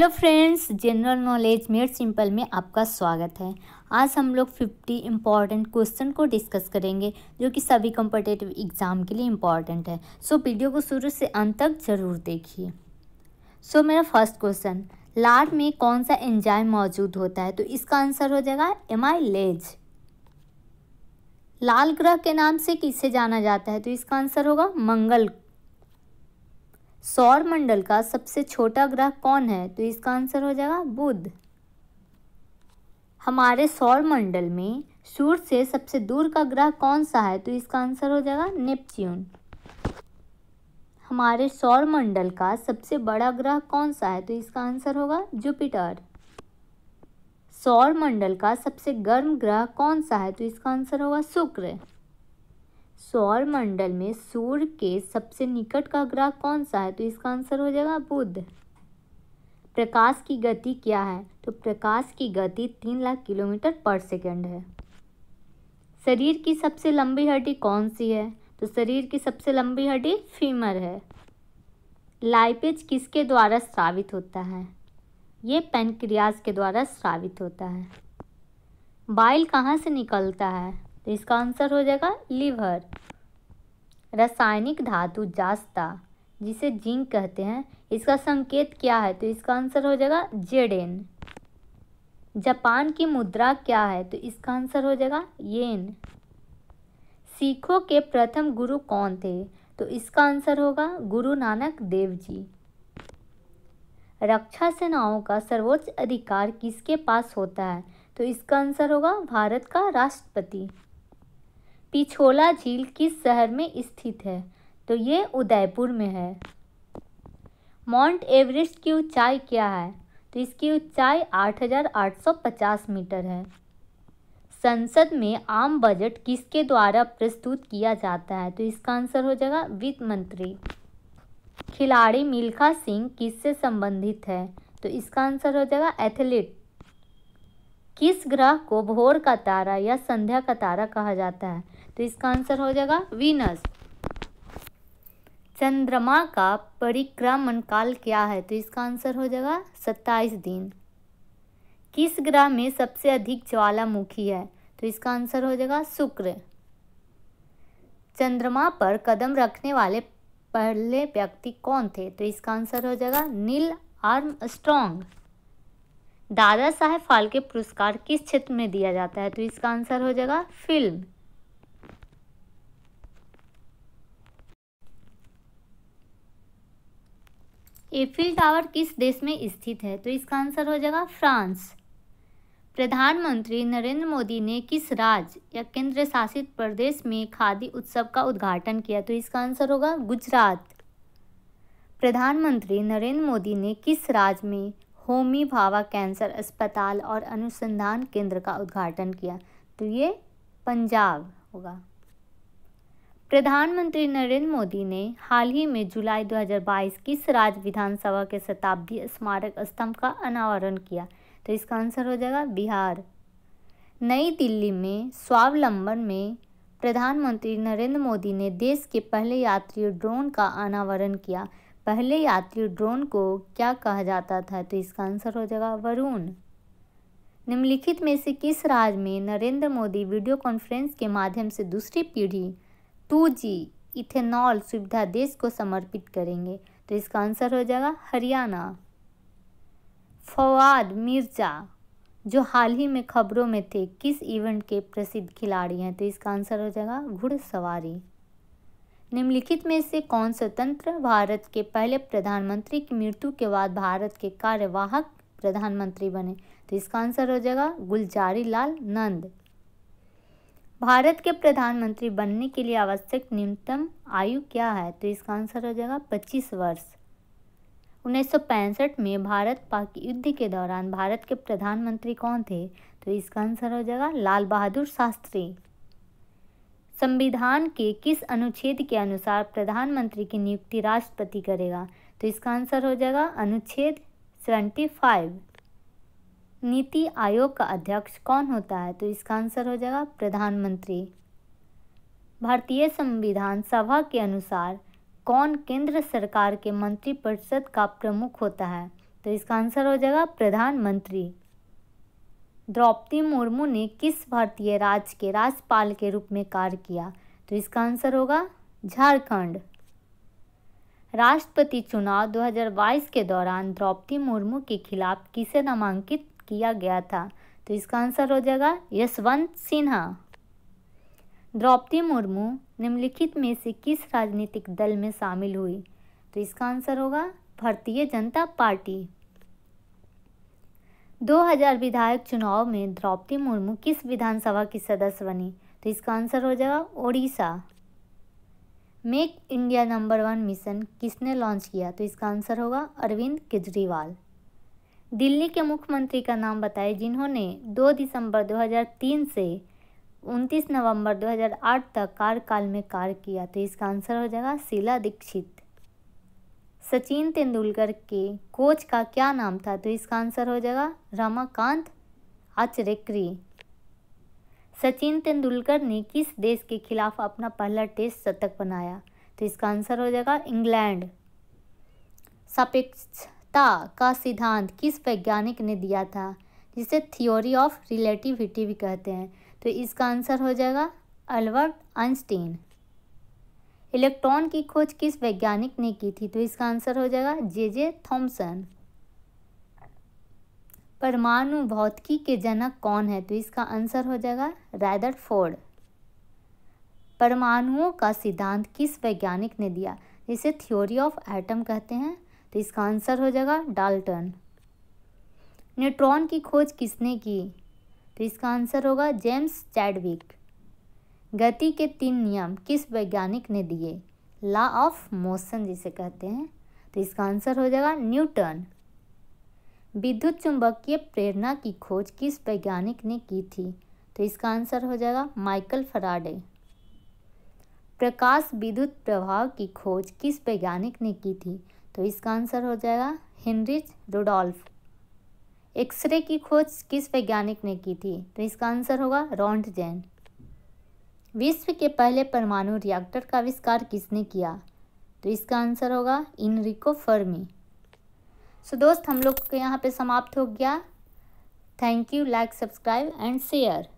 hello friends general knowledge made simple में आपका स्वागत है आज हम लोग 50 इम्पॉर्टेंट क्वेश्चन को डिस्कस करेंगे जो कि सभी कॉम्पिटेटिव एग्ज़ाम के लिए इम्पॉर्टेंट है सो so, वीडियो को शुरू से अंत तक ज़रूर देखिए सो so, मेरा फर्स्ट क्वेश्चन लाट में कौन सा एंजाइम मौजूद होता है तो इसका आंसर हो जाएगा एमाइलेज लाल ग्रह के नाम से किसे जाना जाता है तो इसका आंसर होगा मंगल सौर मंडल का सबसे छोटा ग्रह कौन है तो इसका आंसर हो जाएगा बुध हमारे सौर मंडल में सूर्य से सबसे दूर का ग्रह कौन सा है तो इसका आंसर हो जाएगा नेपच्यून हमारे सौर मंडल का सबसे बड़ा ग्रह कौन सा है तो इसका आंसर होगा जुपिटर सौर मंडल का सबसे गर्म ग्रह कौन सा है तो इसका आंसर होगा शुक्र सौर मंडल में सूर्य के सबसे निकट का ग्रह कौन सा है तो इसका आंसर हो जाएगा बुध प्रकाश की गति क्या है तो प्रकाश की गति तीन लाख किलोमीटर पर सेकेंड है शरीर की सबसे लंबी हड्डी कौन सी है तो शरीर की सबसे लंबी हड्डी फीमर है लाइपेज किसके द्वारा स्रावित होता है ये पेनक्रियाज के द्वारा स्रावित होता है बाइल कहाँ से निकलता है तो इसका आंसर हो जाएगा लीवर रासायनिक धातु जास्ता जिसे जिंक कहते हैं इसका संकेत क्या है तो इसका आंसर हो जाएगा जेडेन जापान की मुद्रा क्या है तो इसका आंसर हो जाएगा येन सिखों के प्रथम गुरु कौन थे तो इसका आंसर होगा गुरु नानक देव जी रक्षा सेनाओं का सर्वोच्च अधिकार किसके पास होता है तो इसका आंसर होगा भारत का राष्ट्रपति पिछोला झील किस शहर में स्थित है तो ये उदयपुर में है माउंट एवरेस्ट की ऊंचाई क्या है तो इसकी ऊंचाई 8,850 मीटर है संसद में आम बजट किसके द्वारा प्रस्तुत किया जाता है तो इसका आंसर हो जाएगा वित्त मंत्री खिलाड़ी मिल्खा सिंह किससे संबंधित है तो इसका आंसर हो जाएगा एथलीट किस ग्रह को भोर का तारा या संध्या का तारा कहा जाता है तो इसका आंसर हो जाएगा वीनस चंद्रमा का परिक्रमण काल क्या है तो इसका आंसर हो जाएगा सत्ताईस दिन किस ग्रह में सबसे अधिक ज्वालामुखी है तो इसका आंसर हो जाएगा शुक्र चंद्रमा पर कदम रखने वाले पहले व्यक्ति कौन थे तो इसका आंसर हो जाएगा नील आर्म स्ट्रॉन्ग दादा साहेब फाल्के पुरस्कार किस क्षेत्र में दिया जाता है तो इसका आंसर हो जाएगा फिल्म एफिल टावर किस देश में स्थित है तो इसका आंसर हो जाएगा फ्रांस प्रधानमंत्री नरेंद्र मोदी ने किस राज्य या केंद्र शासित प्रदेश में खादी उत्सव का उद्घाटन किया तो इसका आंसर होगा गुजरात प्रधानमंत्री नरेंद्र मोदी ने किस राज्य में होमी भावा कैंसर अस्पताल और अनुसंधान केंद्र का उद्घाटन किया तो ये पंजाब होगा प्रधानमंत्री नरेंद्र मोदी ने हाल ही में जुलाई 2022 की सराज विधानसभा के शताब्दी स्मारक स्तंभ का अनावरण किया तो इसका आंसर हो जाएगा बिहार नई दिल्ली में स्वावलंबन में प्रधानमंत्री नरेंद्र मोदी ने देश के पहले यात्री ड्रोन का अनावरण किया पहले यात्री ड्रोन को क्या कहा जाता था तो इसका आंसर हो जाएगा वरुण निम्नलिखित में से किस राज्य में नरेंद्र मोदी वीडियो कॉन्फ्रेंस के माध्यम से दूसरी पीढ़ी टू तो जी इथेनॉल सुविधा देश को समर्पित करेंगे तो इसका आंसर हो जाएगा हरियाणा फवाद मिर्जा जो हाल ही में खबरों में थे किस इवेंट के प्रसिद्ध खिलाड़ी हैं तो इसका आंसर हो जाएगा घुड़सवारी निम्नलिखित में से कौन स्वतंत्र भारत के पहले प्रधानमंत्री की मृत्यु के बाद भारत के कार्यवाहक प्रधानमंत्री बने तो इसका आंसर हो जाएगा गुलजारी लाल नंद भारत के प्रधानमंत्री बनने के लिए आवश्यक न्यूनतम आयु क्या है तो इसका आंसर हो जाएगा पच्चीस वर्ष उन्नीस में भारत पाक युद्ध के दौरान भारत के प्रधानमंत्री कौन थे तो इसका आंसर हो जाएगा लाल बहादुर शास्त्री संविधान के किस अनुच्छेद के अनुसार प्रधानमंत्री की नियुक्ति राष्ट्रपति करेगा तो इसका आंसर हो जाएगा अनुच्छेद सेवेंटी फाइव नीति आयोग का अध्यक्ष कौन होता है तो इसका आंसर हो जाएगा प्रधानमंत्री भारतीय संविधान सभा के अनुसार कौन केंद्र सरकार के मंत्रिपरिषद का प्रमुख होता है तो इसका आंसर हो जाएगा प्रधानमंत्री द्रौपदी मुर्मू ने किस भारतीय राज्य के राज्यपाल के रूप में कार्य किया तो इसका आंसर होगा झारखंड राष्ट्रपति चुनाव 2022 के दौरान द्रौपदी मुर्मू के खिलाफ किसे नामांकित किया गया था तो इसका आंसर हो जाएगा यशवंत सिन्हा द्रौपदी मुर्मू निम्नलिखित में से किस राजनीतिक दल में शामिल हुई तो इसका आंसर होगा भारतीय जनता पार्टी 2000 विधायक चुनाव में द्रौपदी मुर्मू किस विधानसभा की सदस्य बनी तो इसका आंसर हो जाएगा Odisha make India number one mission किसने लॉन्च किया तो इसका आंसर होगा अरविंद केजरीवाल दिल्ली के मुख्यमंत्री का नाम बताएं जिन्होंने 2 दिसंबर 2003 से 29 नवंबर 2008 तक कार्यकाल में कार्य किया तो इसका आंसर हो जाएगा शीला दीक्षित सचिन तेंदुलकर के कोच का क्या नाम था तो इसका आंसर हो जाएगा रमाकांत आचरेकरी सचिन तेंदुलकर ने किस देश के खिलाफ अपना पहला टेस्ट शतक बनाया तो इसका आंसर हो जाएगा इंग्लैंड सापेक्ष सत्ता का सिद्धांत किस वैज्ञानिक ने दिया था जिसे थ्योरी ऑफ रिलेटिविटी भी कहते हैं तो इसका आंसर हो जाएगा अल्बर्ट आइंस्टीन इलेक्ट्रॉन की खोज किस वैज्ञानिक ने की थी तो इसका आंसर हो जाएगा जे जे थॉम्सन परमाणु भौतिकी के जनक कौन है तो इसका आंसर हो जाएगा रायदर फोर्ड परमाणुओं का सिद्धांत किस वैज्ञानिक ने दिया जिसे थ्योरी ऑफ एटम कहते हैं तो इसका आंसर हो जाएगा डाल्टन न्यूट्रॉन की खोज किसने की तो इसका आंसर होगा जेम्स चैडविक गति के तीन नियम किस वैज्ञानिक ने दिए लॉ ऑफ मोशन जिसे कहते हैं तो इसका आंसर हो जाएगा न्यूटन विद्युत चुंबकीय प्रेरणा की खोज किस वैज्ञानिक ने की थी तो इसका आंसर हो जाएगा माइकल फराडे प्रकाश विद्युत प्रभाव की खोज किस वैज्ञानिक ने की थी तो इसका आंसर हो जाएगा हेनरिच रोडोल्फ एक्सरे की खोज किस वैज्ञानिक ने की थी तो इसका आंसर होगा रॉन्ट जैन विश्व के पहले परमाणु रिएक्टर का आविष्कार किसने किया तो इसका आंसर होगा इनरिको फर्मी सो दोस्त हम लोग के यहाँ पे समाप्त हो गया thank you like subscribe and share